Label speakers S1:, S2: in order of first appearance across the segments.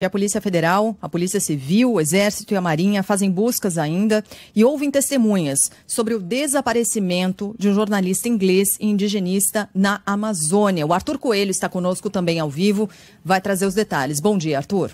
S1: E a Polícia Federal, a Polícia Civil, o Exército e a Marinha fazem buscas ainda e ouvem testemunhas sobre o desaparecimento de um jornalista inglês e indigenista na Amazônia. O Arthur Coelho está conosco também ao vivo, vai trazer os detalhes. Bom dia, Arthur.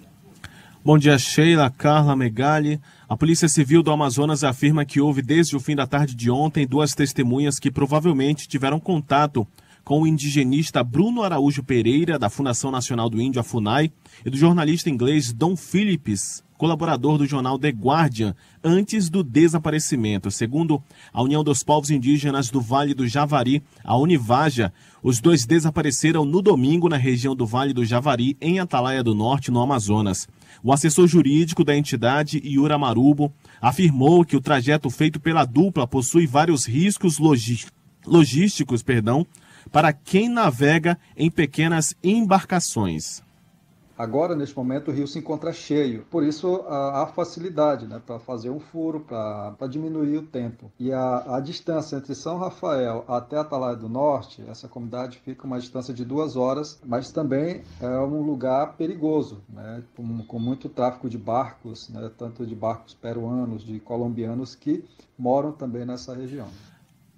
S2: Bom dia, Sheila, Carla, Megali. A Polícia Civil do Amazonas afirma que houve desde o fim da tarde de ontem duas testemunhas que provavelmente tiveram contato com o indigenista Bruno Araújo Pereira, da Fundação Nacional do Índio, a FUNAI, e do jornalista inglês Don Phillips, colaborador do jornal The Guardian, antes do desaparecimento. Segundo a União dos Povos Indígenas do Vale do Javari, a Univaja, os dois desapareceram no domingo na região do Vale do Javari, em Atalaia do Norte, no Amazonas. O assessor jurídico da entidade, Iura Marubo, afirmou que o trajeto feito pela dupla possui vários riscos logísticos logísticos, perdão, para quem navega em pequenas embarcações.
S1: Agora, neste momento, o rio se encontra cheio, por isso há facilidade né, para fazer um furo, para diminuir o tempo. E a, a, distância entre São Rafael até Atalaia do Norte, essa comunidade fica uma distância de duas horas, mas também é um lugar perigoso, né, com, com muito tráfico de barcos, né, tanto de barcos peruanos, de colombianos, que moram também nessa região.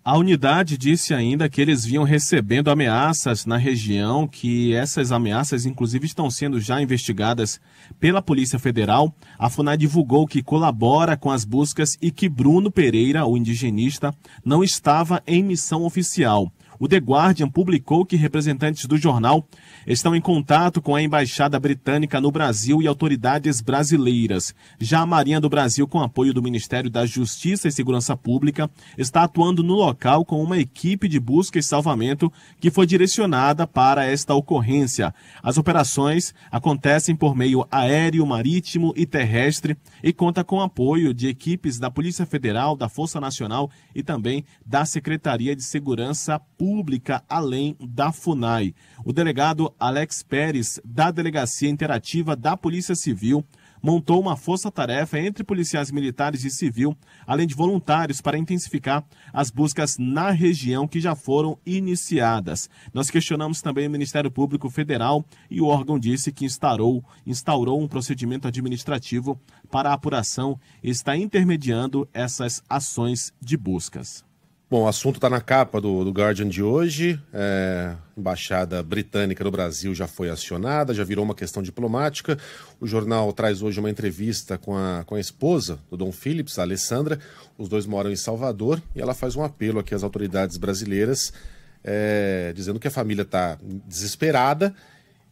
S2: A unidade disse ainda que eles vinham recebendo ameaças na região, que essas ameaças, inclusive, estão sendo já investigadas pela Polícia Federal. A FUNAI divulgou que colabora com as buscas e que Bruno Pereira, o indigenista, não estava em missão oficial o The Guardian publicou que representantes do jornal estão em contato com a Embaixada Britânica no Brasil e autoridades brasileiras. Já a Marinha do Brasil, com apoio do Ministério da Justiça e Segurança Pública, está atuando no local com uma equipe de busca e salvamento que foi direcionada para esta ocorrência. As operações acontecem por meio aéreo, marítimo e terrestre e conta com apoio de equipes da Polícia Federal, da Força Nacional e também da Secretaria de Segurança Pública pública além da FUNAI. O delegado Alex Pérez, da Delegacia Interativa da Polícia Civil, montou uma força-tarefa entre policiais militares e civil, além de voluntários, para intensificar as buscas na região que já foram iniciadas. Nós questionamos também o Ministério Público Federal e o órgão disse que instaurou, instaurou um procedimento administrativo para a apuração e está intermediando essas
S1: ações de buscas. Bom, o assunto está na capa do, do, Guardian de hoje. É, embaixada britânica no Brasil já foi acionada, já virou uma questão diplomática. O jornal traz hoje uma entrevista com a, com a esposa do Dom Phillips, a Alessandra. Os dois moram em Salvador e ela faz um apelo aqui às autoridades brasileiras, é, dizendo que a família está desesperada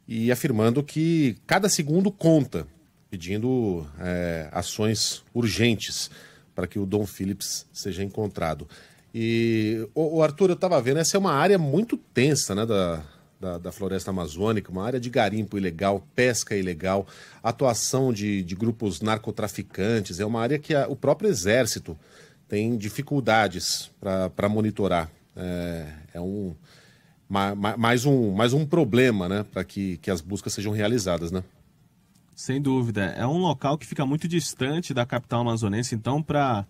S1: e afirmando que cada segundo conta, pedindo é, ações urgentes para que o Dom Phillips seja encontrado. E, o, o Arthur, eu estava vendo, essa é uma área muito tensa né, da, da, da, floresta amazônica, uma área de garimpo ilegal, pesca ilegal, atuação de, de grupos narcotraficantes, é uma área que a, o próprio exército tem dificuldades para monitorar. É, é um, ma, ma, mais um mais um problema né, para que, que as buscas sejam realizadas. Né? Sem
S2: dúvida. É um local que fica muito distante da capital amazonense, então, para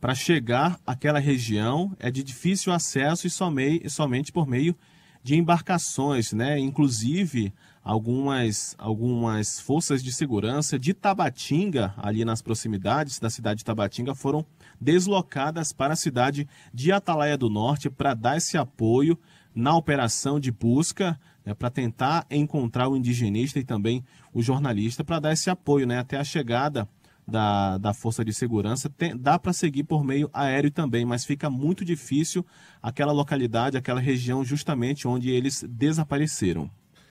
S2: para chegar àquela região é de difícil acesso e somente, somente por meio de embarcações, né? Inclusive algumas algumas forças de segurança de Tabatinga ali nas proximidades da cidade de Tabatinga foram deslocadas para a cidade de Atalaia do Norte para dar esse apoio na operação de busca né, para tentar encontrar o indigenista e também o jornalista para dar esse apoio, né? Até a chegada da, da Força de Segurança, tem, dá para seguir por meio aéreo também, mas fica muito difícil aquela localidade, aquela região justamente onde eles desapareceram.